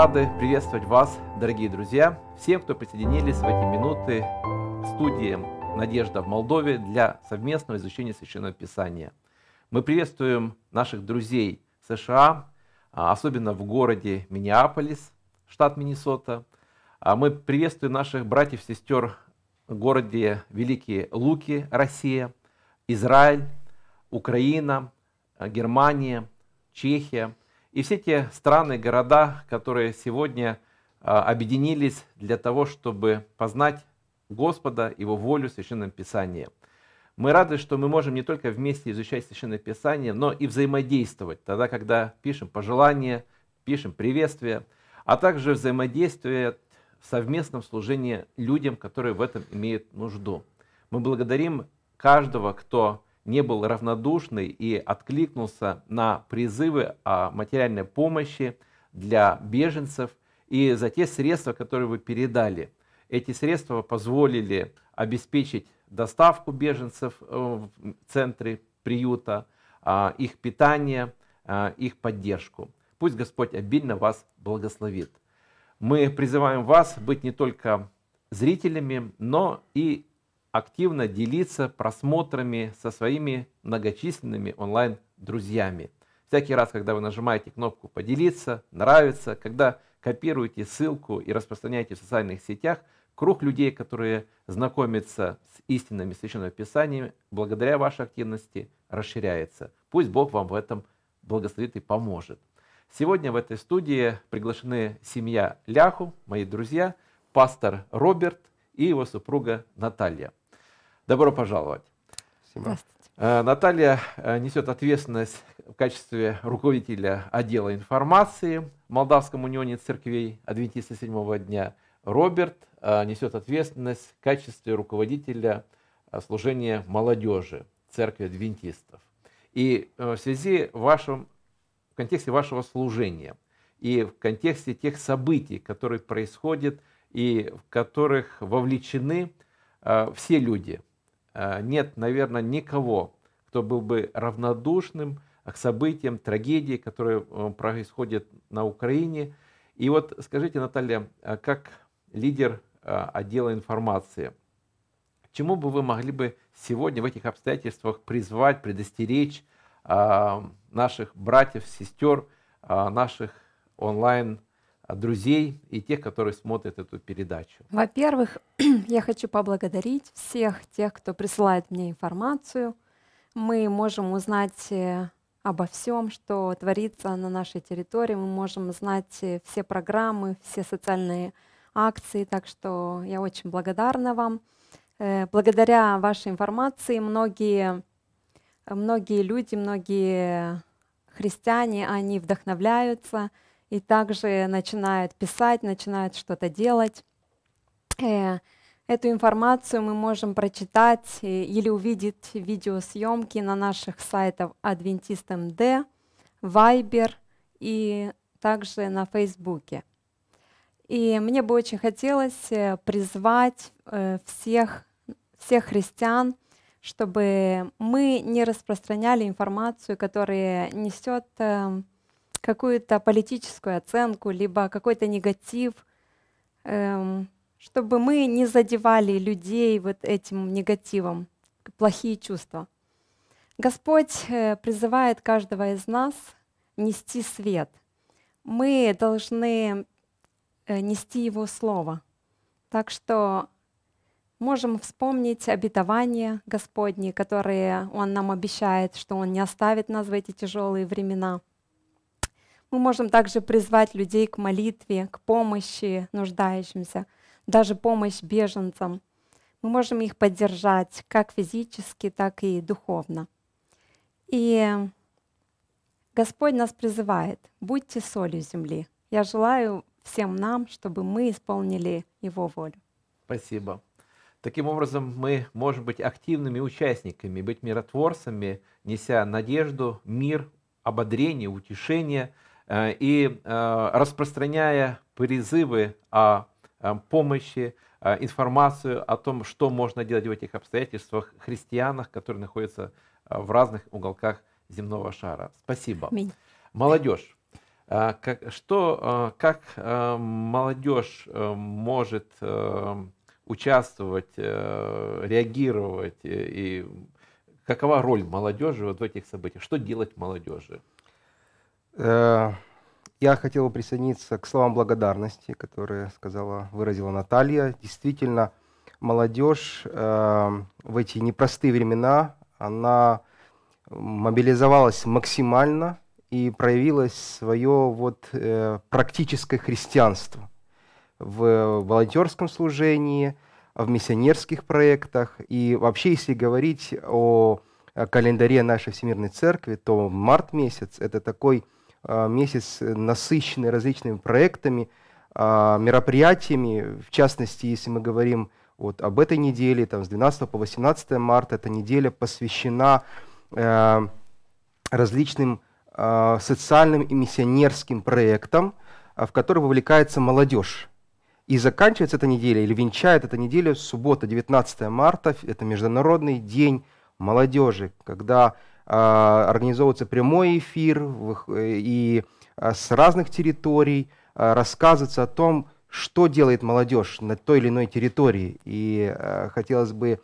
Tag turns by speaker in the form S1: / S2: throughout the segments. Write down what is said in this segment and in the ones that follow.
S1: рады приветствовать вас, дорогие друзья, всем, кто присоединились в эти минуты к студии «Надежда в Молдове» для совместного изучения Священного Писания. Мы приветствуем наших друзей США, а, особенно в городе Миннеаполис, штат Миннесота. А, мы приветствуем наших братьев и сестер в городе Великие Луки, Россия, Израиль, Украина, а, Германия, Чехия – и все те страны, города, которые сегодня а, объединились для того, чтобы познать Господа, Его волю в Священном Писании. Мы рады, что мы можем не только вместе изучать Священное Писание, но и взаимодействовать, тогда, когда пишем пожелания, пишем приветствия, а также взаимодействие в совместном служении людям, которые в этом имеют нужду. Мы благодарим каждого, кто не был равнодушный и откликнулся на призывы о а, материальной помощи для беженцев и за те средства, которые вы передали. Эти средства позволили обеспечить доставку беженцев э, в центры приюта, а, их питание, а, их поддержку. Пусть Господь обильно вас благословит. Мы призываем вас быть не только зрителями, но и активно делиться просмотрами со своими многочисленными онлайн-друзьями. Всякий раз, когда вы нажимаете кнопку «Поделиться», «Нравится», когда копируете ссылку и распространяете в социальных сетях, круг людей, которые знакомятся с истинными Священного Писания, благодаря вашей активности расширяется. Пусть Бог вам в этом благословит и поможет. Сегодня в этой студии приглашены семья Ляху, мои друзья, пастор Роберт и его супруга Наталья. Добро пожаловать. Спасибо. Э, Наталья э, несет ответственность в качестве руководителя отдела информации в Молдавском унионе церквей Адвентиста седьмого дня. Роберт э, несет ответственность в качестве руководителя служения молодежи церкви адвентистов. И в связи в вашем в контексте вашего служения и в контексте тех событий, которые происходят и в которых вовлечены все люди – Э, нет, наверное, никого, кто был бы равнодушным к событиям, трагедии, которые э, происходят на Украине. И вот скажите, Наталья, э, как лидер отдела информации, чему бы вы могли бы сегодня в этих обстоятельствах призвать, предостеречь наших братьев, сестер, наших онлайн-информаторов? от друзей и тех, которые смотрят эту передачу?
S2: Во-первых, я хочу поблагодарить всех тех, кто присылает мне информацию. Мы можем узнать э, обо всем, что творится на нашей территории. Мы можем узнать э, все программы, все социальные акции. Так что я очень благодарна вам. Э, благодаря вашей информации многие, многие люди, многие христиане, они вдохновляются – и также начинают писать, начинают что-то делать. Э, эту информацию мы можем прочитать э, или увидеть видеосъемки на наших сайтах Adventist МД, Viber и также на Фейсбуке. И мне бы очень хотелось э, призвать всех, всех христиан, чтобы мы не распространяли информацию, которая несет эм, какую-то политическую оценку, либо какой-то негатив, эм, чтобы мы не задевали людей вот этим негативом, плохие чувства. Господь э, призывает каждого из нас нести свет. Мы должны э, нести Его Слово. Так что можем вспомнить обетования Господни, которые Он нам обещает, что Он не оставит нас в эти тяжелые времена – мы можем также призвать людей к молитве, к помощи нуждающимся, даже помощь беженцам. Мы можем их поддержать как физически, так и духовно. И Господь нас призывает, будьте солью земли. Я желаю всем нам, чтобы мы исполнили Его волю.
S1: Спасибо. Таким образом, мы можем быть активными участниками, быть миротворцами, неся надежду, мир, ободрение, утешение – Э, и э, распространяя призывы о э, помощи, информацию о том, что можно делать в этих обстоятельствах христианах, которые находятся в разных уголках земного шара. Спасибо. Аминь. Молодежь. Как, что, как молодежь может участвовать, реагировать и какова роль молодежи вот в этих событиях? Что делать молодежи?
S3: Э, я хотел бы присоединиться к словам благодарности, которые сказала, выразила Наталья. Действительно, молодежь эм, в эти непростые времена, она мобилизовалась максимально и проявилось свое вот, э, практическое христианство в волонтерском служении, в миссионерских проектах. И вообще, если говорить о э, календаре нашей Всемирной Церкви, то март месяц – это такой – а, месяц насыщенный различными проектами, а, мероприятиями. В частности, если мы говорим вот об этой неделе, там, с 12 по 18 марта, эта неделя посвящена э, различным а, социальным и миссионерским проектам, в которые вовлекается молодежь. И заканчивается эта неделя, или венчает эта неделя суббота, 19 марта, это Международный день молодежи, когда а, организовывается прямой эфир и а, с разных территорий а, рассказывается о том, что делает молодежь на той или иной территории. И хотелось бы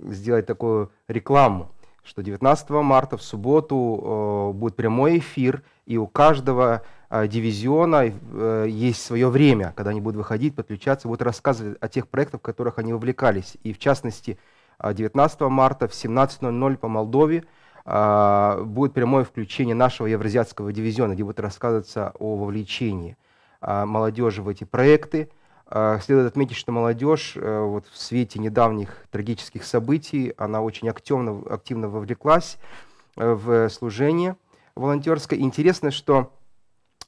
S3: сделать такую рекламу, что 19 марта в субботу будет прямой эфир, и у каждого дивизиона э, есть свое время, когда они будут выходить, подключаться, будут рассказывать о тех проектах, в которых они вовлекались. И в частности, 19 а, марта в 17.00 по Молдове а, будет прямое включение нашего евразиатского дивизиона, где будет рассказываться о вовлечении а, молодежи в эти проекты. Следует отметить, что молодежь э, вот в свете недавних трагических событий, она очень активно, активно вовлеклась э, в служение волонтерское. Интересно, что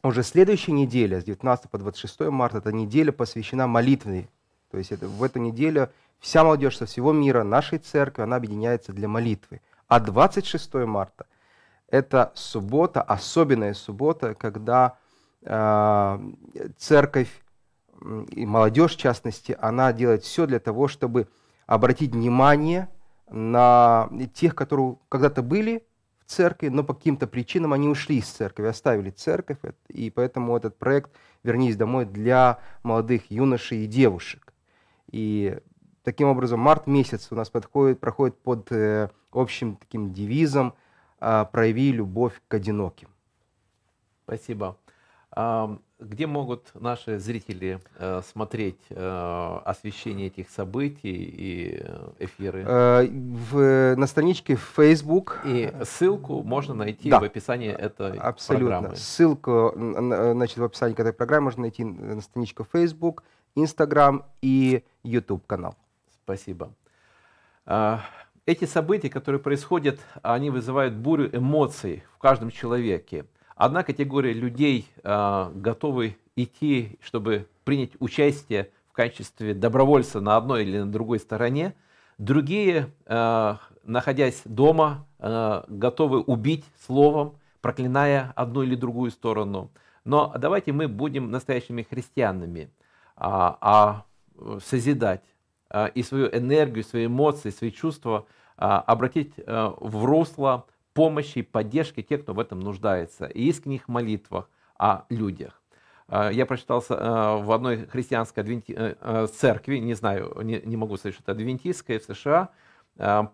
S3: уже следующая неделя, с 19 по 26 марта, эта неделя посвящена молитве. То есть это, в эту неделю Вся молодежь со всего мира, нашей церкви, она объединяется для молитвы. А 26 марта – это суббота, особенная суббота, когда э, церковь и молодежь, в частности, она делает все для того, чтобы обратить внимание на тех, которые когда-то были в церкви, но по каким-то причинам они ушли из церкви, оставили церковь, и поэтому этот проект «Вернись домой» для молодых юношей и девушек. И Таким образом, март месяц у нас подходит, проходит под э, общим таким девизом э, «Прояви любовь к одиноким».
S1: Спасибо. А, где могут наши зрители э, смотреть э, освещение этих событий и эфиры? Э,
S3: в, на страничке Facebook. И
S1: ссылку можно найти да, в описании этой абсолютно. программы.
S3: Ссылку значит, в описании к этой программы можно найти на страничку Facebook, Instagram и YouTube канал. Спасибо. А, эти события, которые происходят,
S1: они вызывают бурю эмоций в каждом человеке. Одна категория людей а, готовы идти, чтобы принять участие в качестве добровольца на одной или на другой стороне. Другие, а, находясь дома, готовы убить словом, проклиная одну или другую сторону. Но давайте мы будем настоящими христианами, а, а созидать, Э, и свою энергию, свои эмоции, свои чувства э, обратить э, в русло помощи и поддержки тех, кто в этом нуждается, и искренних молитвах о людях. Я прочитал в одной христианской адвенти... церкви, не знаю, не, могу сказать, что это адвентистская в США,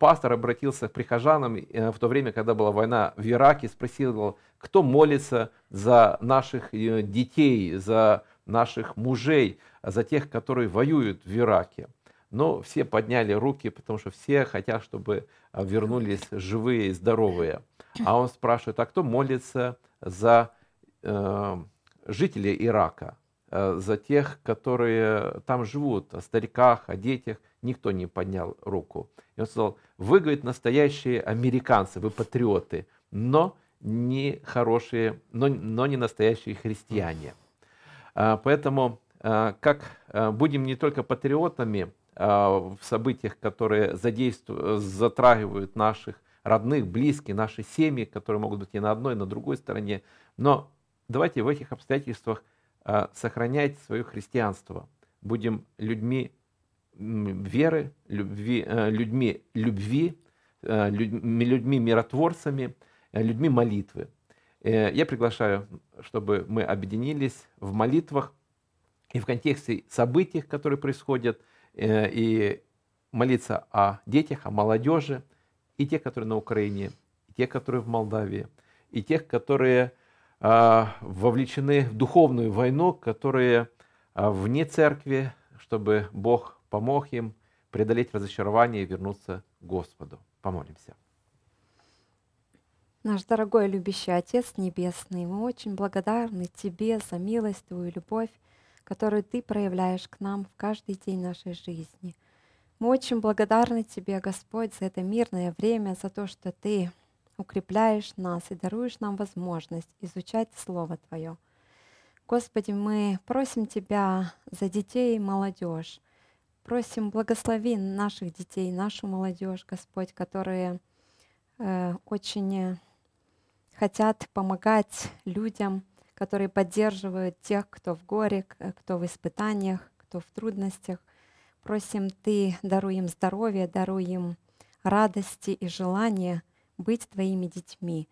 S1: пастор обратился к прихожанам в то время, когда была война в Ираке, спросил, кто молится за наших детей, за наших мужей, за тех, которые воюют в Ираке но все подняли руки, потому что все хотят, чтобы а, вернулись живые и здоровые. А он спрашивает, а кто молится за э, жителей Ирака, э, за тех, которые там живут, о стариках, о детях? Никто не поднял руку. И он сказал, вы, говорит, настоящие американцы, вы патриоты, но не хорошие, но, но не настоящие христиане. А, поэтому а, как будем не только патриотами, а, в событиях, которые затрагивают наших родных, близких, наши семьи, которые могут быть и на одной, и на другой стороне. Но давайте в этих обстоятельствах а, сохранять свое христианство. Будем людьми веры, любви, а, людьми любви, людьми миротворцами, людьми молитвы. Э, я приглашаю, чтобы мы объединились в молитвах и в контексте событий, которые происходят – Э, и молиться о детях, о молодежи, и тех, которые на Украине, и тех, которые в Молдавии, и тех, которые а, вовлечены в духовную войну, которые а, вне церкви, чтобы Бог помог им преодолеть разочарование и вернуться к Господу. Помолимся.
S2: Наш дорогой любящий Отец Небесный, мы очень благодарны Тебе за милость Твою любовь, которую Ты проявляешь к нам в каждый день нашей жизни. Мы очень благодарны Тебе, Господь, за это мирное время, за то, что Ты укрепляешь нас и даруешь нам возможность изучать Слово Твое. Господи, мы просим Тебя за детей и молодежь. Просим, благослови наших детей, нашу молодежь, Господь, которые э, очень хотят помогать людям – которые поддерживают тех, кто в горе, кто в испытаниях, кто в трудностях. Просим Ты, даруй им здоровье, даруй им радости и желание быть Твоими детьми.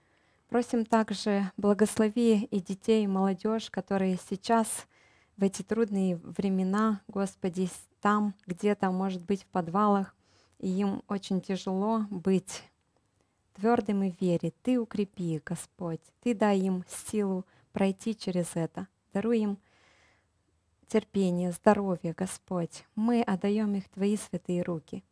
S2: Просим также благослови и детей, и молодежь, которые сейчас в эти трудные времена, Господи, там, где-то, может быть, в подвалах, и им очень тяжело быть твердым и вере. Ты укрепи, Господь, Ты дай им силу пройти через это. Даруй им терпение, здоровье, Господь. Мы отдаем их Твои святые руки.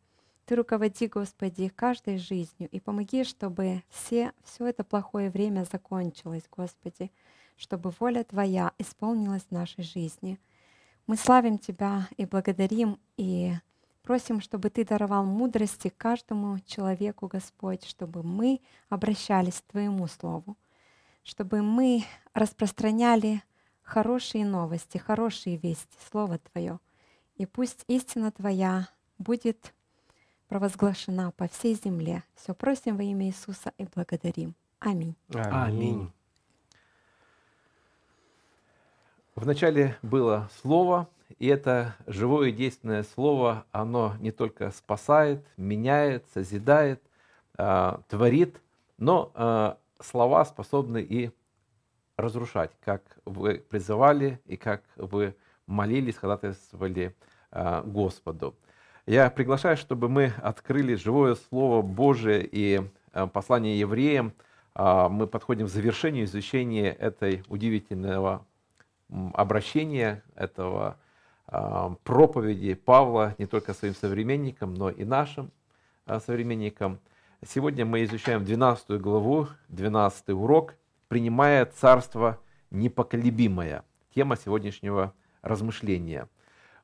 S2: Ты руководи, Господи, каждой жизнью и помоги, чтобы все, все это плохое время закончилось, Господи, чтобы воля Твоя исполнилась в нашей жизни. Мы славим Тебя и благодарим, и просим, чтобы Ты даровал мудрости каждому человеку, Господь, чтобы мы обращались к Твоему Слову чтобы мы распространяли хорошие новости, хорошие вести, Слово Твое. И пусть истина Твоя будет провозглашена по всей земле. Все просим во имя Иисуса и благодарим. Аминь.
S1: Аминь. Вначале было Слово, и это живое и действенное Слово, оно не только спасает, меняет, созидает, а, творит, но а, слова способны и разрушать, как вы призывали и как вы молились, ходатайствовали э, Господу. Я приглашаю, чтобы мы открыли живое Слово Божие и э, послание евреям. Э, мы подходим к завершению изучения этой удивительного обращения, этого э, проповеди Павла не только своим современникам, но и нашим э, современникам – Сегодня мы изучаем 12 главу, 12 урок, принимая царство непоколебимое. Тема сегодняшнего размышления.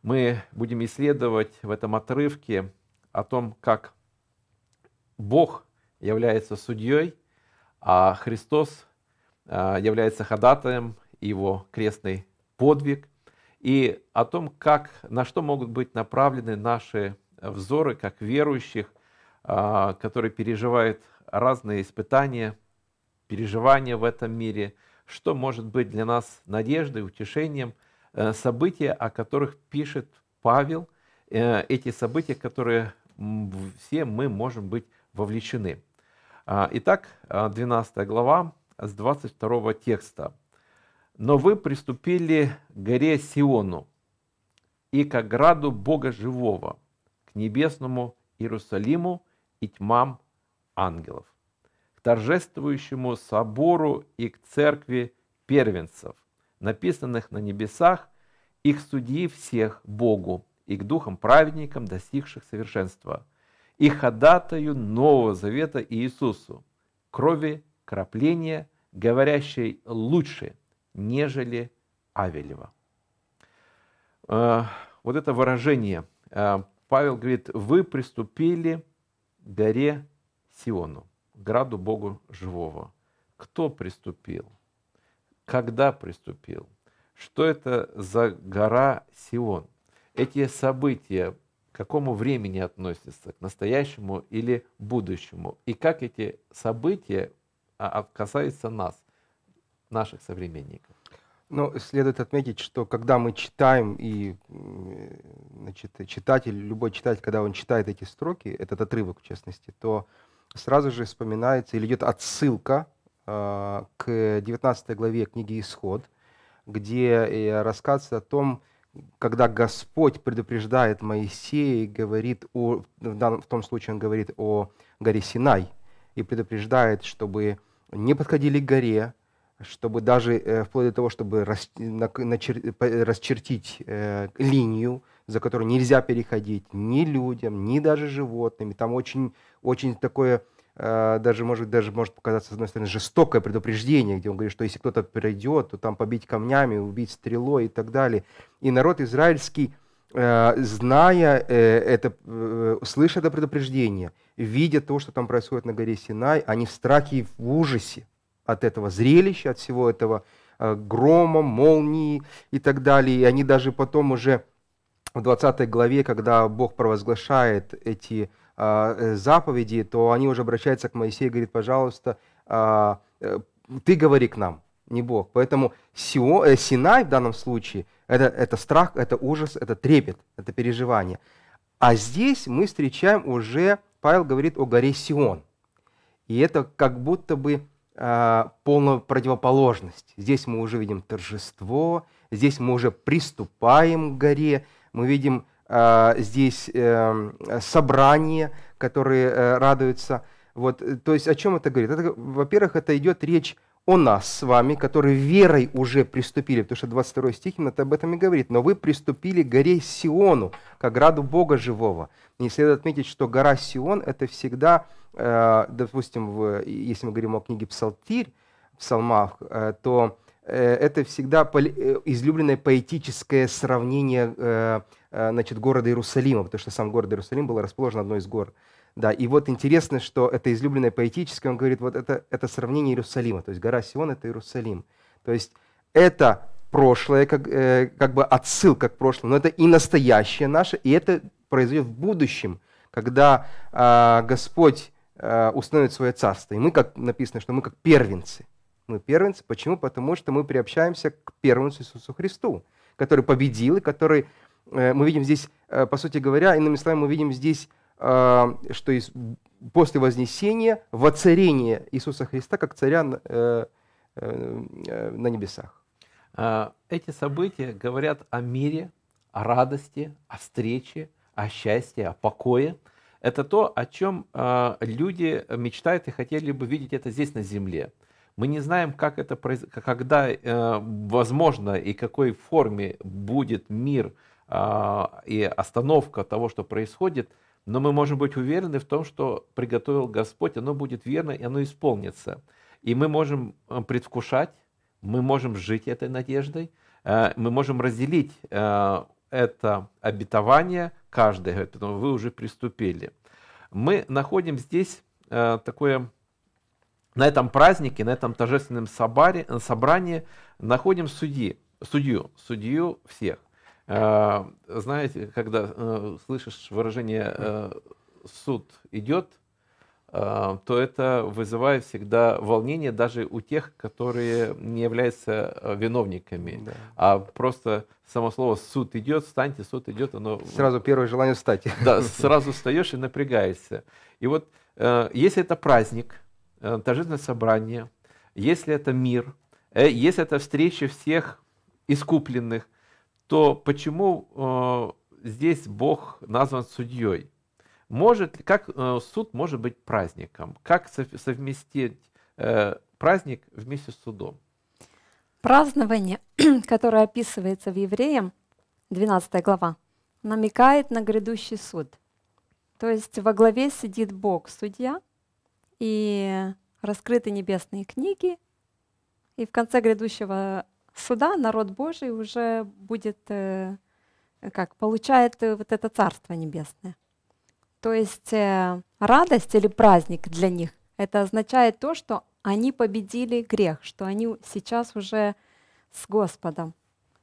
S1: Мы будем исследовать в этом отрывке о том, как Бог является судьей, а Христос а, является ходатаем, его крестный подвиг, и о том, как, на что могут быть направлены наши взоры, как верующих – а, который переживает разные испытания, переживания в этом мире, что может быть для нас надеждой, утешением, э, события, о которых пишет Павел, э, эти события, которые все мы можем быть вовлечены. А, итак, 12 а, глава с 22 текста. «Но вы приступили к горе Сиону и к ограду Бога Живого, к небесному Иерусалиму, и тьмам ангелов, к торжествующему собору и к церкви первенцев, написанных на небесах, и к судьи всех Богу, и к духам праведникам, достигших совершенства, и ходатаю Нового Завета Иисусу, крови крапления, говорящей лучше, нежели Авелева. Э, вот это выражение. Э, Павел говорит, вы приступили горе Сиону, граду Богу живого. Кто приступил? Когда приступил? Что это за гора Сион? Эти события к какому времени относятся, к настоящему или будущему? И как эти события а, а, касаются нас, наших современников?
S3: Но ну, следует отметить, что когда мы читаем, и значит, читатель, любой читатель, когда он читает эти строки, этот отрывок в частности, то сразу же вспоминается или идет отсылка э, к 19 главе книги «Исход», где э, рассказывается о том, когда Господь предупреждает Моисея и говорит о, в, данном, в том случае он говорит о горе Синай, и предупреждает, чтобы не подходили к горе, чтобы даже э, вплоть до того, чтобы расчертить э, линию, за которую нельзя переходить ни людям, ни даже животными. Там очень, очень такое э, даже может, даже может показаться, с одной стороны, жестокое предупреждение, где он говорит, что если кто-то пройдет, то там побить камнями, убить стрелой и так далее. И народ израильский, зная это, слыша это предупреждение, видя то, что там происходит на горе Синай, они в страхе и в ужасе от этого зрелища, от всего этого э, грома, молнии и так далее. И они даже потом уже в 20 главе, когда Бог провозглашает эти э, э, заповеди, то они уже обращаются к Моисею и говорят, пожалуйста, а, ты говори к нам, не Бог. Поэтому Сио, э, Синай в данном случае это, это страх, это ужас, это трепет, это переживание. А здесь мы встречаем уже, Павел говорит о горе Сион. И это как будто бы а, полную противоположность. Здесь мы уже видим торжество, здесь мы уже приступаем к горе, мы видим а, здесь эм, собрание, которые э, радуются. Вот, э, то есть о чем это говорит? во-первых, это идет речь о нас с вами, которые верой уже приступили, потому что 22 стих именно об этом и говорит, но вы приступили к горе Сиону, к граду Бога Живого. И следует отметить, что гора Сион – это всегда, э, допустим, в, если мы говорим о книге Псалтирь, псалмах, э, то э, это всегда излюбленное поэтическое сравнение значит, города Иерусалима, потому что сам город Иерусалим был расположен одной из гор – да, и вот интересно, что это излюбленное поэтическое, он говорит, вот это, это сравнение Иерусалима, то есть гора Сион – это Иерусалим. То есть это прошлое, как, э, как бы отсылка к прошлому, но это и настоящее наше, и это произойдет в будущем, когда э, Господь э, установит свое царство. И мы, как написано, что мы как первенцы. Мы первенцы. Почему? Потому что мы приобщаемся к первенцу Иисусу Христу, который победил, и который, э, мы видим здесь, э, по сути говоря, иными словами, мы видим здесь а, что из, после Вознесения воцарение Иисуса Христа как царя на, э, э, э, на небесах. А,
S1: эти события говорят о мире, о радости, о встрече, о счастье, о покое. Это то, о чем а, люди мечтают и хотели бы видеть это здесь на земле. Мы не знаем, как это произ... когда э, возможно и какой форме будет мир э, и остановка того, что происходит – но мы можем быть уверены в том, что приготовил Господь, оно будет верно, и оно исполнится. И мы можем э, предвкушать, мы можем жить этой надеждой, э, мы можем разделить э, это обетование каждый, говорит, потому вы уже приступили. Мы находим здесь такое, на этом празднике, на этом торжественном собаре, собрании находим судьи, судью, судью всех. А, знаете, когда э, слышишь выражение э, «суд идет», э, то это вызывает всегда волнение даже у тех, которые не являются виновниками, да. а просто само слово «суд идет», «встаньте», «суд идет», оно... Сразу
S3: первое желание встать. Да, сразу
S1: встаешь и напрягаешься. И вот если это праздник, торжественное собрание, если это мир, если это встреча всех искупленных, то почему э, здесь Бог назван судьей? Может, как э, суд может быть праздником? Как совместить э, праздник вместе с судом?
S2: Празднование, которое описывается в Евреям, 12 глава, намекает на грядущий суд. То есть во главе сидит Бог, судья, и раскрыты небесные книги, и в конце грядущего суда народ Божий уже будет, э, как, получает э, вот это Царство Небесное. То есть э, радость или праздник для них, это означает то, что они победили грех, что они сейчас уже с Господом,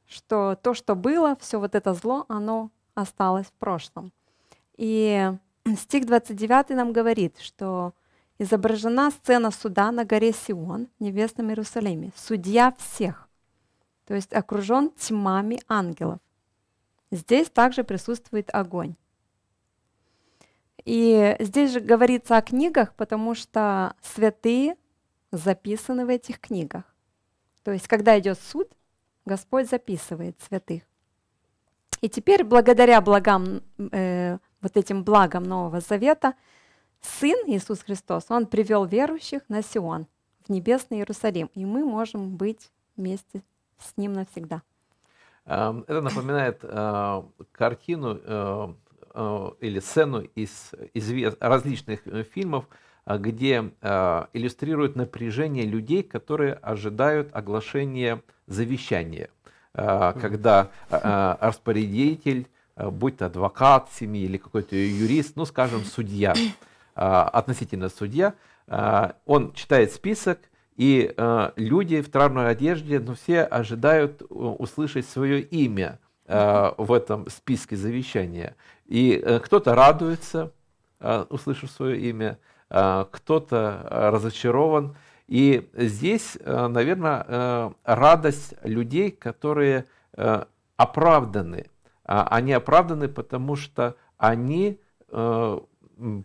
S2: что то, что было, все вот это зло, оно осталось в прошлом. И стих 29 нам говорит, что изображена сцена суда на горе Сион в Небесном Иерусалиме. Судья всех то есть окружен тьмами ангелов. Здесь также присутствует огонь. И здесь же говорится о книгах, потому что святые записаны в этих книгах. То есть, когда идет суд, Господь записывает святых. И теперь, благодаря благам, э, вот этим благам Нового Завета, Сын Иисус Христос, Он привел верующих на Сион, в небесный Иерусалим, и мы можем быть вместе с ним навсегда.
S1: Эм, это напоминает э, картину э, э, или сцену из извест... различных фильмов, где иллюстрирует напряжение людей, которые ожидают оглашения завещания, когда распорядитель, будь то адвокат семьи или какой-то юрист, ну, скажем, судья, относительно судья, он читает список, и э, люди в травной одежде, ну, все ожидают э, услышать свое имя э, в этом списке завещания. И э, кто-то радуется, э, услышав свое имя, э, кто-то разочарован. И здесь, э, наверное, э, радость людей, которые э, оправданы. А они оправданы, потому что они э,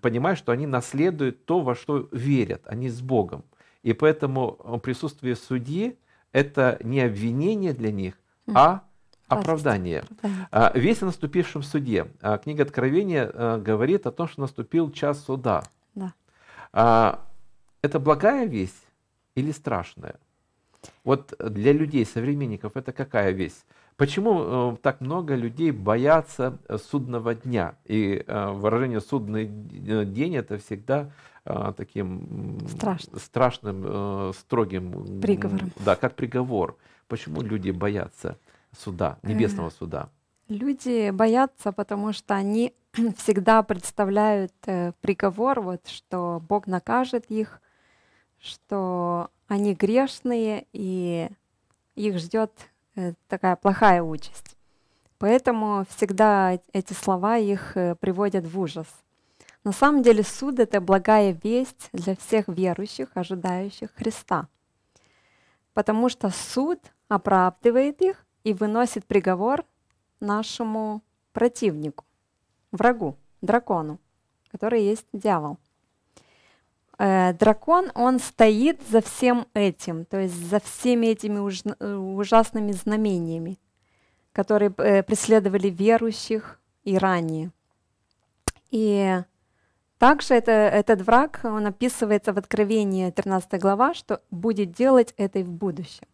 S1: понимают, что они наследуют то, во что верят, они с Богом. И поэтому э, присутствие судьи – это не обвинение для них, а оправдание. А, весь о наступившем суде. А, книга Откровения э, говорит о том, что наступил час суда. Да. А, это благая весть или страшная? Вот для людей, современников, это какая весть? Почему э, так много людей боятся э, судного дня? И э, выражение «судный день» — это всегда таким Страшно. страшным, строгим... Приговором. Да, как приговор. Почему люди боятся суда, небесного суда?
S2: Люди боятся, потому что они всегда представляют приговор, вот, что Бог накажет их, что они грешные, и их ждет Э, такая плохая участь. Поэтому всегда эти слова их э, приводят в ужас. На самом деле суд — это благая весть для всех верующих, ожидающих Христа. Потому что суд оправдывает их и выносит приговор нашему противнику, врагу, дракону, который есть дьявол. Э, дракон, он стоит за всем этим, то есть за всеми этими уж, э, ужасными знамениями, которые э, преследовали верующих и ранее. И также это, этот враг, он описывается в Откровении 13 глава, что будет делать это и в будущем.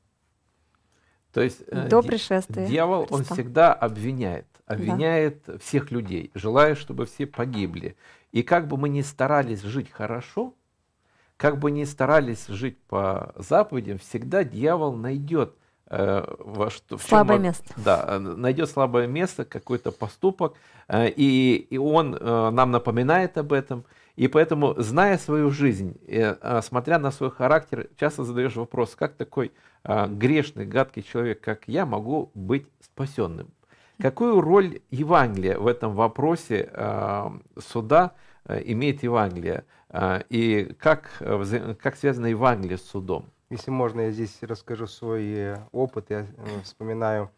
S1: То есть э, до пришествия. Дьявол, Христа. он всегда обвиняет, обвиняет да. всех людей, желая, чтобы все погибли. И как бы мы ни старались жить хорошо, как бы ни старались жить по заповедям, всегда дьявол найдет э, во что, слабое чем, место. Да, э, найдет слабое место, какой-то поступок, э, и, и он э, нам напоминает об этом. И поэтому, зная свою жизнь, э, а, смотря на свой характер, часто задаешь вопрос, как такой э, грешный, гадкий человек, как я, могу быть спасенным? Какую роль Евангелие в этом вопросе суда имеет Евангелие? А, и как, э, как связано Евангелие с судом.
S3: Если можно, я здесь расскажу свой э, опыт. Я э, вспоминаю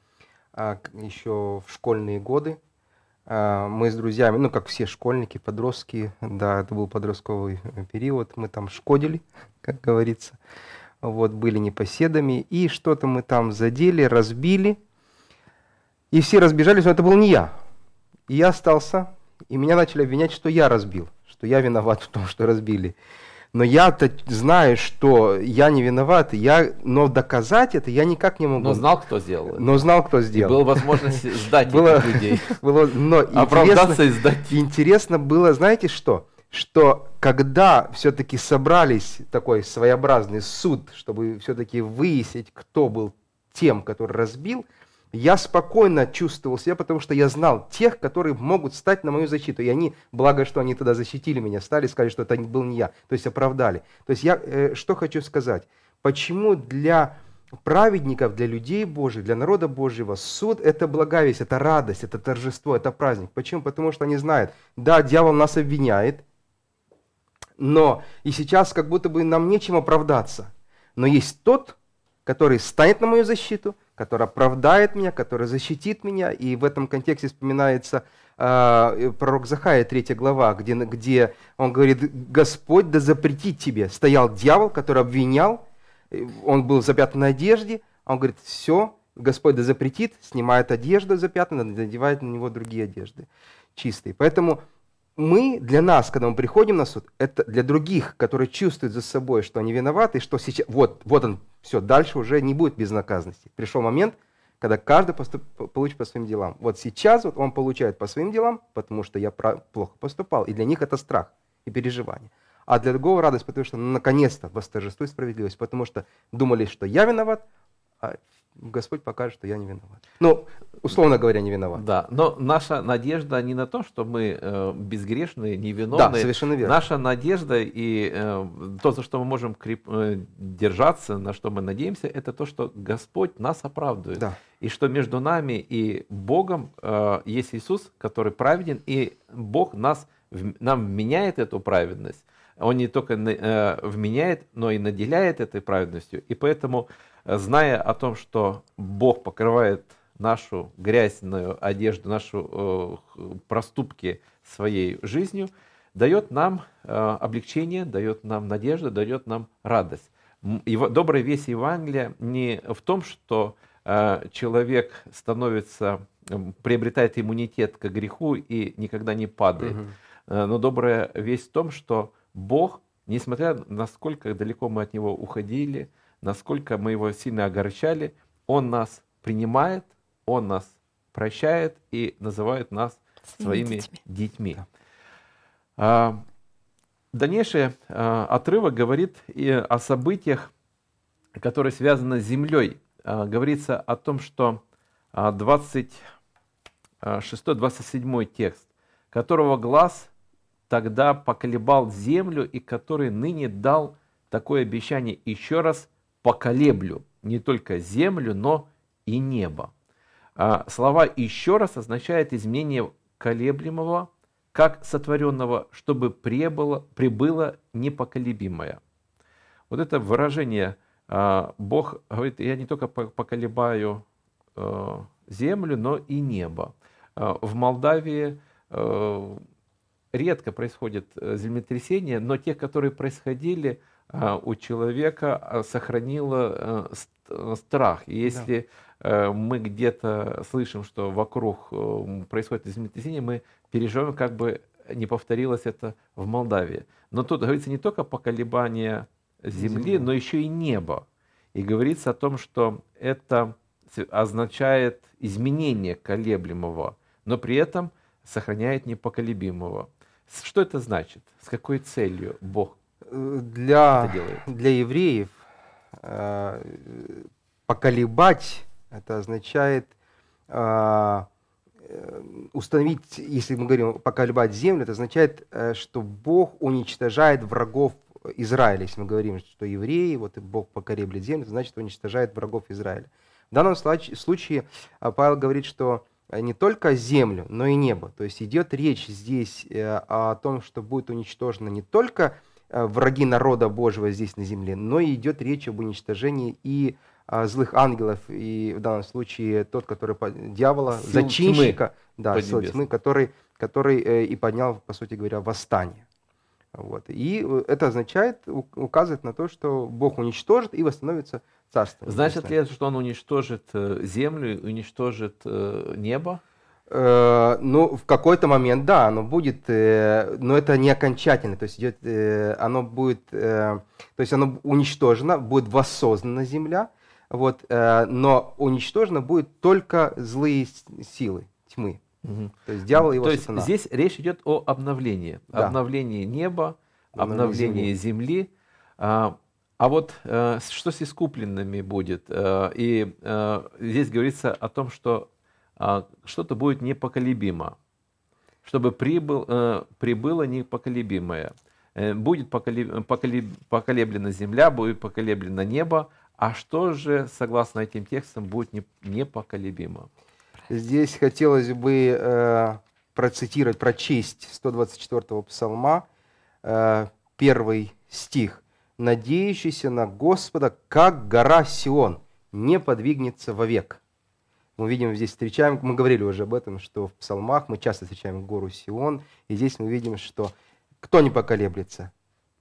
S3: а, еще в школьные годы. А, мы с друзьями, ну, как все школьники, подростки, да, это был подростковый период, мы там шкодили, как говорится, вот, были непоседами, и что-то мы там задели, разбили, и все разбежались, но это был не я. И я остался, и меня начали обвинять, что я разбил что я виноват в том, что разбили. Но я-то знаю, что я не виноват, я, но доказать это я никак не могу. Но знал, кто сделал. Но знал, кто сделал. И была возможность
S1: сдать было, людей.
S3: Было, но Оправдаться и сдать. Интересно было, знаете что? Что когда все-таки собрались такой своеобразный суд, чтобы все-таки выяснить, кто был тем, который разбил, я спокойно чувствовал себя, потому что я знал тех, которые могут стать на мою защиту. И они, благо, что они тогда защитили меня, стали, сказали, что это был не я, то есть оправдали. То есть я э, что хочу сказать? Почему для праведников, для людей Божьих, для народа Божьего суд – это благовесть, это радость, это торжество, это праздник. Почему? Потому что они знают, да, дьявол нас обвиняет, но и сейчас как будто бы нам нечем оправдаться. Но есть тот, который станет на мою защиту – который оправдает меня, который защитит меня. И в этом контексте вспоминается э, пророк Захая, 3 глава, где, где он говорит, «Господь да запретит тебе». Стоял дьявол, который обвинял, он был запятнан на одежде, он говорит, «Все, Господь да запретит», снимает одежду запятнанную, надевает на него другие одежды чистые. Поэтому мы, для нас, когда мы приходим на суд, это для других, которые чувствуют за собой, что они виноваты, что сейчас, вот, вот он, все, дальше уже не будет безнаказанности. Пришел момент, когда каждый поступ, получит по своим делам. Вот сейчас вот он получает по своим делам, потому что я плохо поступал. И для них это страх и переживание. А для другого радость, потому что ну, наконец-то восторжествует справедливость, потому что думали, что я виноват, а Господь покажет, что я не виноват. Ну, условно говоря, не виноват.
S1: Да, но наша надежда не на то, что мы э, безгрешные, невиновные. Да, совершенно верно. Наша надежда и э, то, за что мы можем креп... Э, держаться, на что мы надеемся, это то, что Господь нас оправдывает. Да. И что между нами и Богом э, есть Иисус, который праведен, и Бог нас, нам меняет эту праведность. Он не только э, вменяет, но и наделяет этой праведностью. И поэтому, э, зная о том, что Бог покрывает нашу грязную одежду, нашу э, проступки своей жизнью, дает нам облегчение, дает нам надежду, дает нам радость. Добрая весть Евангелия не в том, что человек становится, приобретает иммунитет к греху и никогда не падает. Угу. Но добрая весть в том, что Бог, несмотря насколько далеко мы от Него уходили, насколько мы Его сильно огорчали, Он нас принимает, Он нас прощает и называет нас своими детьми. детьми. Да. Дальнейший а, отрывок говорит и о событиях, которые связаны с землей. А, говорится о том, что 26-27 а, текст, которого глаз тогда поколебал землю и который ныне дал такое обещание еще раз поколеблю не только землю, но и небо. А, слова «еще раз» означает изменение колеблемого, как сотворенного, чтобы прибыло, прибыло непоколебимое. Вот это выражение а, «Бог говорит, я не только поколебаю э, землю, но и небо». А, в Молдавии э, редко происходит э, землетрясение, но те, которые происходили, а, у человека а, сохранило э, э, страх. И если да. мы где-то слышим, что вокруг происходит землетрясение, мы переживаем, как бы не повторилось это в Молдавии. Но тут говорится не только поколебание земли, земли. но еще и небо. И говорится о том, что это означает изменение колеблемого, но при этом сохраняет непоколебимого. Что это значит?
S3: С какой целью Бог э, для, это делает? Для евреев э, поколебать это означает э, э, установить, если мы говорим поколебать землю, это означает, э, что Бог уничтожает врагов Израиля. Если мы говорим, что евреи, вот и Бог поколеблет землю, это значит уничтожает врагов Израиля. В данном случае э, Павел говорит, что Э, не только землю, но и небо. То есть идет речь здесь э, о том, что будет уничтожено не только э, враги народа Божьего здесь на земле, но и идет речь об уничтожении и злых ангелов, и в данном случае тот, который дьявола, сил зачинщика, тьмы да, сил тьмы, который, который и поднял, по сути говоря, восстание. Вот. И это означает, указывает на то, что Бог уничтожит и восстановится царство.
S1: Значит ли это, что он уничтожит э, землю, уничтожит э, небо?
S3: Э, ну, в какой-то момент, да, оно будет, но это не окончательно, то есть идет, оно будет, то есть оно уничтожено, будет воссоздана земля, вот, но уничтожено будет только злые силы тьмы, угу. то есть дьявол и его То сатана. здесь
S1: речь идет о обновлении, да. обновлении неба, обновлении, обновлении земли. земли. А, а вот э, что с искупленными будет? Э, и э, здесь говорится о том, что э, что-то будет непоколебимо, чтобы прибыл, э, прибыло непоколебимое. Э, будет поколеб, поколеб, поколеблена земля, будет поколеблено небо. А что же, согласно этим текстам, будет не, непоколебимо?
S3: Здесь хотелось бы э, процитировать, прочесть 124-го псалма, э, первый стих надеющийся на Господа, как гора Сион, не подвигнется вовек. Мы видим здесь, встречаем, мы говорили уже об этом, что в псалмах мы часто встречаем гору Сион, и здесь мы видим, что кто не поколеблется,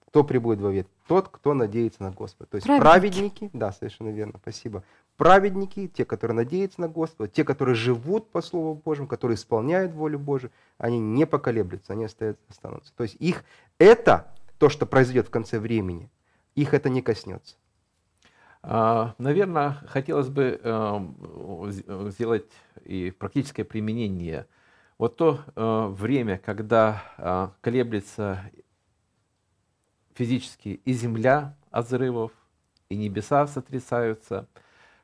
S3: кто прибудет во век, тот, кто надеется на Господа. То есть праведники. праведники, да, совершенно верно, спасибо. Праведники, те, которые надеются на Господа, те, которые живут по Слову Божьему, которые исполняют волю Божию, они не поколеблются, они остаются, останутся. То есть их это, то, что произойдет в конце времени, их это не коснется.
S1: А, Наверное, хотелось бы э, сделать и практическое применение. Вот то э, время, когда а, колеблется физически и земля от взрывов, и небеса сотрясаются,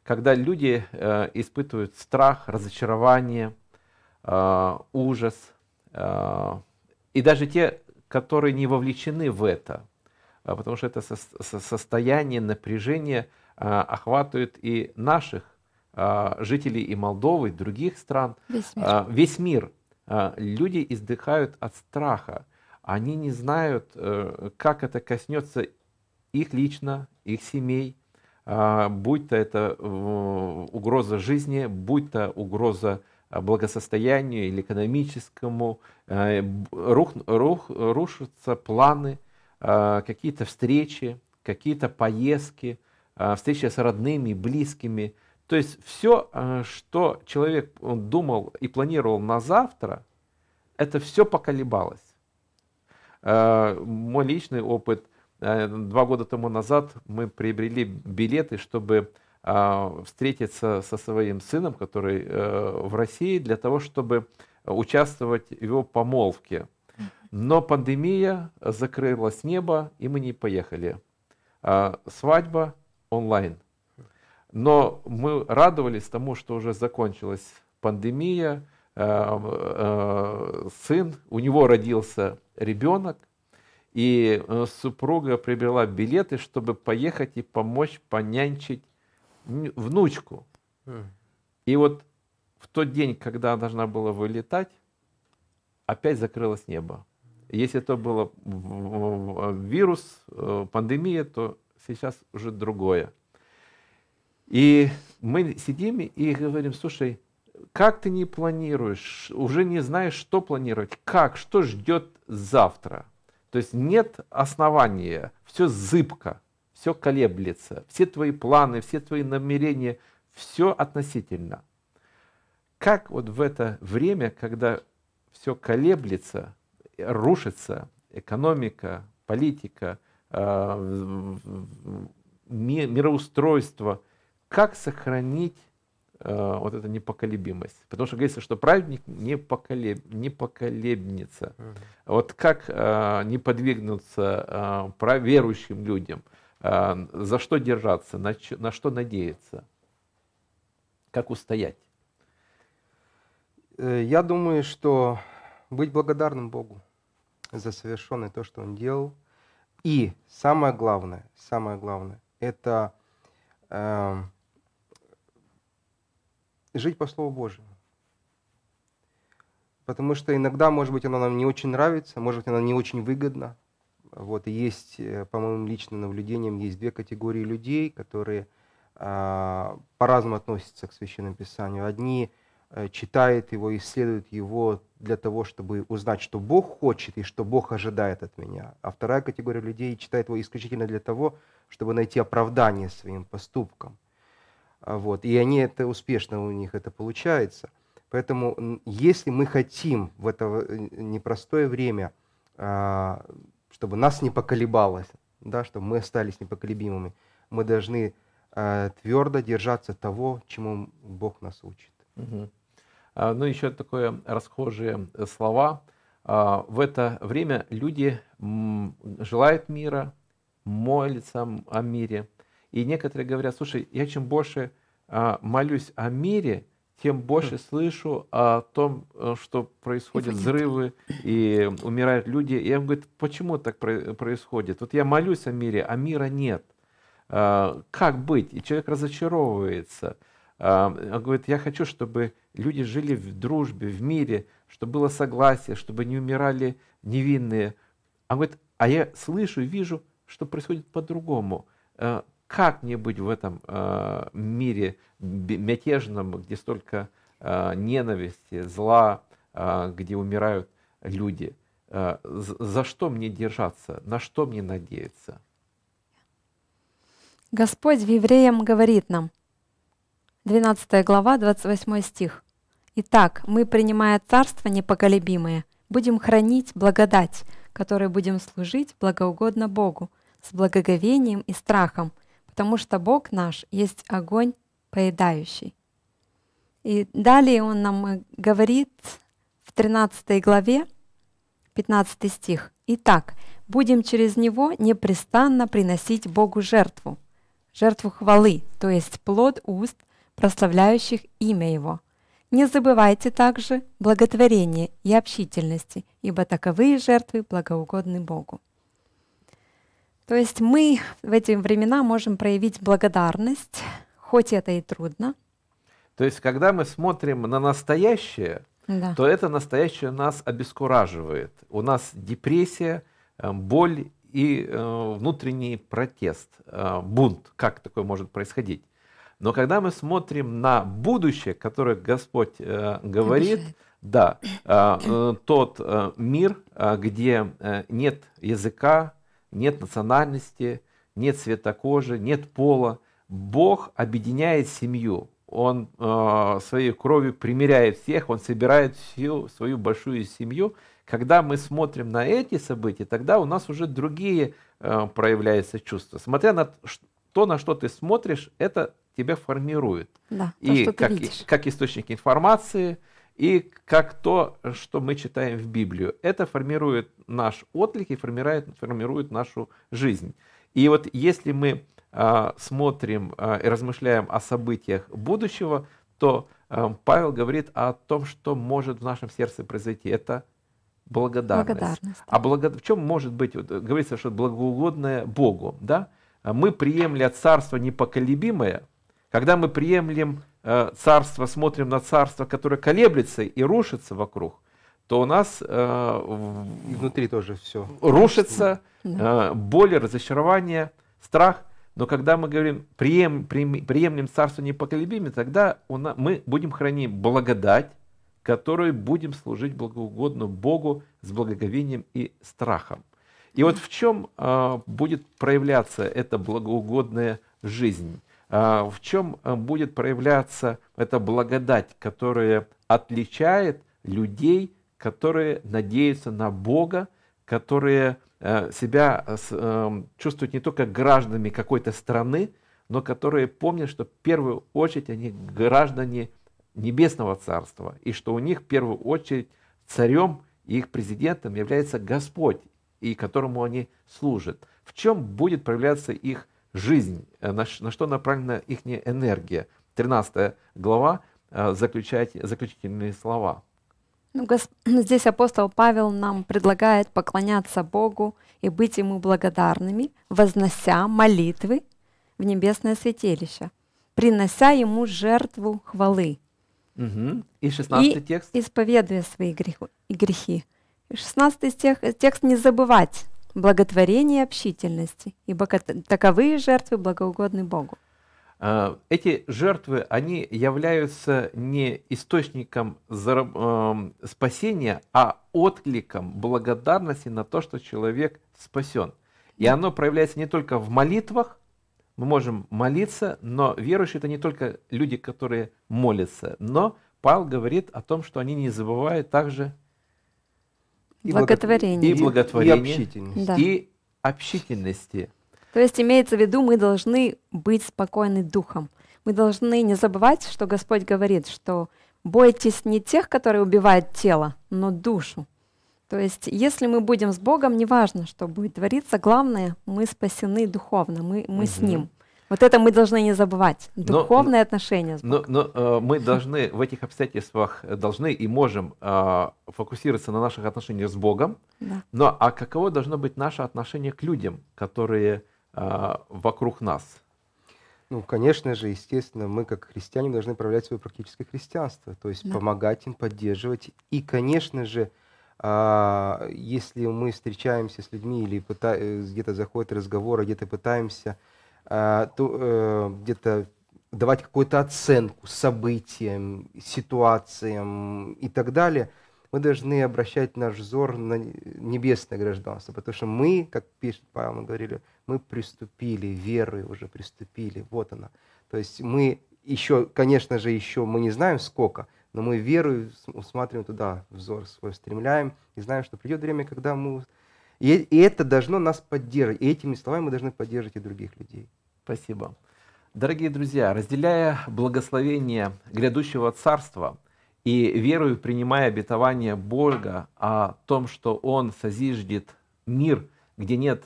S1: когда люди э, испытывают страх, разочарование, а, ужас, и даже те, которые не вовлечены в это, а, потому что это состояние напряжения а, охватывает и наших а, жителей и Молдовы, и других стран, весь мир. Весь мир. Люди издыхают от страха. Они не знают, э, как это коснется их лично, их семей, будь то это э, угроза жизни, будь то угроза благосостоянию или экономическому, э, рух, рух, рушатся планы – а, какие-то встречи, какие-то поездки, а, встречи с родными, близкими. То есть все, а, что человек думал и планировал на завтра, это все поколебалось. Мой личный опыт. Два года тому назад мы приобрели билеты, чтобы встретиться со своим сыном, который э, в России, для того, чтобы э, участвовать в его помолвке но пандемия закрыла с неба, и мы не поехали. А, свадьба онлайн. Но мы радовались тому, что уже закончилась пандемия. А, а, сын, у него родился ребенок, и э, супруга приобрела билеты, чтобы поехать и помочь понянчить внучку. И вот в тот день, когда она должна была вылетать, опять закрылось небо. Если это был вирус, э, пандемия, то сейчас уже другое. И мы сидим и говорим, слушай, как ты не планируешь, уже не знаешь, что планировать, как, что ждет завтра. То есть нет основания, все зыбко, все колеблется, все твои планы, все твои намерения, все относительно. Как вот в это время, когда все колеблется, рушится, экономика, политика, э, мироустройство. Как сохранить э, вот эту непоколебимость. Потому что говорится, что праведник не, поколеб, не поколебнется. Вот как э, не подвигнуться э, верующим людям? за что держаться? на
S3: что надеяться? Как устоять? Э, я думаю, что быть благодарным Богу за совершенное то, что Он делал. И самое главное, самое главное, это э, жить по Слову Божьему. Потому что иногда, может быть, оно нам не очень нравится, может быть, оно не очень выгодно. Вот, есть, э, по моим личным наблюдениям, есть две категории людей, которые э, по-разному относятся к Священному Писанию. Одни Э, читает его, исследует его для того, чтобы узнать, что Бог хочет и что Бог ожидает от меня. А вторая категория людей читает его исключительно для того, чтобы найти оправдание своим поступкам. А вот. И они это успешно, у них это получается. Поэтому если мы хотим в это э, непростое время, а, чтобы нас не поколебалось, да, чтобы мы остались непоколебимыми, мы должны а, твердо держаться того, чему Бог нас учит. Угу. А, ну,
S1: еще такое расхожие э, слова. А, в это время люди желают мира, молятся о мире. И некоторые говорят, слушай, я чем больше а, молюсь о мире, тем больше хм. слышу о том, э, что происходят взрывы и умирают люди. И я им говорю, почему так происходит? Вот я молюсь о мире, а мира нет. Как быть? И человек разочаровывается – он говорит, я хочу, чтобы люди жили в дружбе, в мире, чтобы было согласие, чтобы не умирали невинные. Он говорит, а я слышу, вижу, что происходит по-другому. Э, как мне быть в этом э, мире мятежном, где столько э, ненависти, зла, где умирают люди? За что мне держаться? На что мне надеяться?
S2: Господь в Евреям говорит нам – 12 глава, 28 стих. «Итак, мы, принимая Царство непоколебимое, будем хранить благодать, которой будем служить благоугодно Богу, с благоговением и страхом, потому что Бог наш есть огонь поедающий». И далее он нам э, говорит в 13 главе, 15 стих. «Итак, будем через него непрестанно приносить Богу жертву, жертву хвалы, то есть плод уст – прославляющих имя Его. Не забывайте также благотворения и общительности, ибо таковые жертвы благоугодны Богу. То есть мы в эти времена можем проявить благодарность, хоть это и трудно.
S1: То есть когда мы смотрим на настоящее, да. то это настоящее нас обескураживает. У нас депрессия, э, боль и э, внутренний протест, э, бунт. Как такое может происходить? Но когда мы смотрим на будущее, которое Господь э, говорит, Обещает. да, э, э тот э, мир, э, где э, нет языка, нет национальности, нет цвета кожи, нет пола, Бог объединяет семью. Он э, своей кровью примиряет всех, он собирает всю свою большую семью. Когда мы смотрим на эти события, тогда у нас уже другие э, проявляются чувства. Смотря на то, на что ты смотришь, это тебя формирует. Да, то, и, как, и как источник информации, и как то, что мы читаем в Библию. Это формирует наш отклик и формирует, формирует нашу жизнь. И вот если мы э, смотрим э, и размышляем о событиях будущего, то э, Павел говорит о том, что может в нашем сердце произойти. Это благодарность. благодарность. А благо... в чем может быть, вот, говорится, что благоугодное Богу, да? Мы приемли от Царства непоколебимое, когда мы приемлем э, царство, смотрим на царство, которое колеблется и рушится вокруг, то у нас э, и внутри тоже все рушится, э, боль, разочарование, страх. Но когда мы говорим прием, прием, приемлем царство непоколебимое, тогда нас, мы будем хранить благодать, которой будем служить благоугодно Богу с благоговением и страхом. И вот в чем э, будет проявляться эта благоугодная жизнь? А, в чем э, будет проявляться эта благодать, которая отличает людей, которые надеются на Бога, которые э, себя э, чувствуют не только гражданами какой-то страны, но которые помнят, что в первую очередь они граждане Небесного Царства, и что у них в первую очередь царем и их президентом является Господь, и которому они служат. В чем будет проявляться их жизнь, э, на, на что направлена их энергия. 13 глава, э, заключает заключительные слова.
S2: Ну, Гос... Ну, здесь апостол Павел нам предлагает поклоняться Богу и быть Ему благодарными, вознося молитвы в небесное святилище, принося Ему жертву хвалы.
S1: Угу. И 16 и
S2: текст. Исповедуя свои грехи. И грехи. 16 текст не забывать благотворения общительности, ибо таковые жертвы благоугодны Богу.
S1: А, эти жертвы, они являются не источником а, спасения, а откликом благодарности на то, что человек спасен. И оно проявляется не только в молитвах, мы можем молиться, но верующие это не только люди, которые молятся, но Павел говорит о том, что они не забывают также
S2: и благотворение. И благотворение. И общительность. Да. И
S1: общительности.
S2: То есть имеется в виду, мы должны быть спокойны духом. Мы должны не забывать, что Господь говорит, что бойтесь не тех, которые убивают тело, но душу. То есть, если мы будем с Богом, неважно, что будет твориться, главное, мы спасены духовно, мы, мы угу. с Ним. Вот это мы должны не забывать. Духовные но, отношения с Богом.
S1: Но, но э, мы должны в этих обстоятельствах э, должны и можем э, фокусироваться на наших отношениях с Богом. Да. Но а каково должно быть наше
S3: отношение к людям, которые э, вокруг нас? Ну, конечно же, естественно, мы как христиане должны проявлять свое практическое христианство, то есть да. помогать им, поддерживать. И, конечно же, э, если мы встречаемся с людьми или э, где-то заходит разговор, а где-то пытаемся а, э, где-то давать какую-то оценку событиям, ситуациям и так далее, мы должны обращать наш взор на небесное гражданство, потому что мы, как пишет Павел, мы говорили, мы приступили, верой уже приступили, вот она. То есть мы еще, конечно же, еще мы не знаем сколько, но мы верою усматриваем туда взор свой, стремляем и знаем, что придет время, когда мы и, и это должно нас поддерживать. И этими словами мы должны поддерживать и других людей. Спасибо. Дорогие
S1: друзья, разделяя благословение грядущего царства и верою принимая обетование Бога о том, что Он созиждет мир, где нет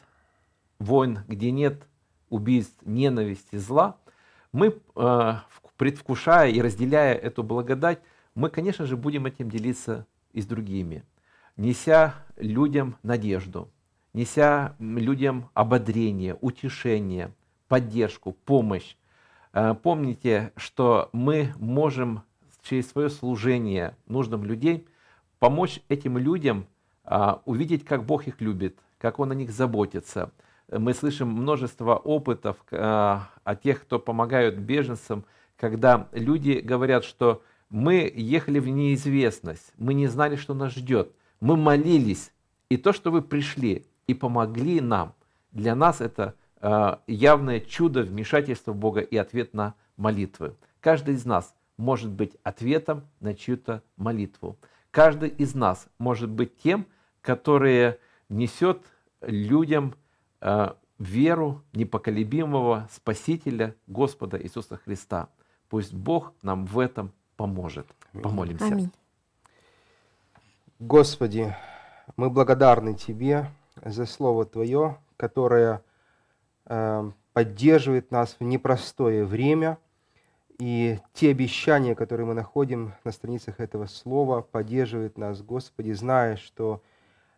S1: войн, где нет убийств, ненависти, зла, мы, э, предвкушая и разделяя эту благодать, мы, конечно же, будем этим делиться и с другими – неся людям надежду, неся людям ободрение, утешение, поддержку, помощь. Э, помните, что мы можем через свое служение нужным людей помочь этим людям а, увидеть, как Бог их любит, как Он о них заботится. Мы слышим множество опытов а, о тех, кто помогают беженцам, когда люди говорят, что мы ехали в неизвестность, мы не знали, что нас ждет – мы молились, и то, что вы пришли и помогли нам, для нас это э, явное чудо вмешательства Бога и ответ на молитвы. Каждый из нас может быть ответом на чью-то молитву. Каждый из нас может быть тем, который несет людям э, веру непоколебимого Спасителя Господа
S3: Иисуса Христа. Пусть Бог нам в этом поможет. Помолимся. Аминь. Господи, мы благодарны Тебе за Слово Твое, которое э, поддерживает нас в непростое время. И те обещания, которые мы находим на страницах этого Слова, поддерживают нас, Господи, зная, что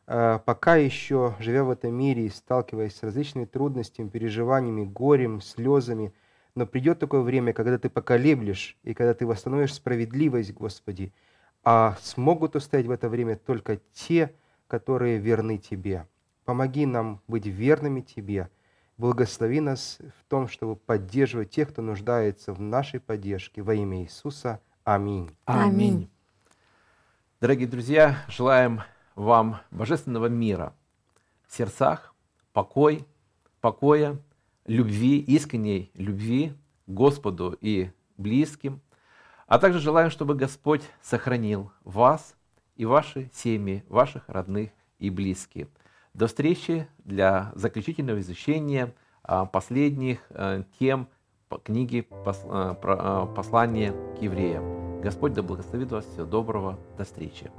S3: э, пока еще, живя в этом мире и сталкиваясь с различными трудностями, переживаниями, горем, слезами, но придет такое время, когда Ты поколеблешь, и когда Ты восстановишь справедливость, Господи, – а смогут устоять в это время только те, которые верны Тебе. Помоги нам быть верными Тебе. Благослови нас в том, чтобы поддерживать тех, кто нуждается в нашей поддержке. Во имя Иисуса. Аминь. Аминь.
S1: Дорогие друзья, желаем вам божественного мира в сердцах, покой, покоя, любви, искренней любви к Господу и близким – а также желаем, чтобы Господь сохранил вас и ваши семьи, ваших родных и близких. До встречи для заключительного изучения а, последних э, тем книги э, э, Послание к евреям. Господь да благословит вас. Всего доброго. До
S3: встречи.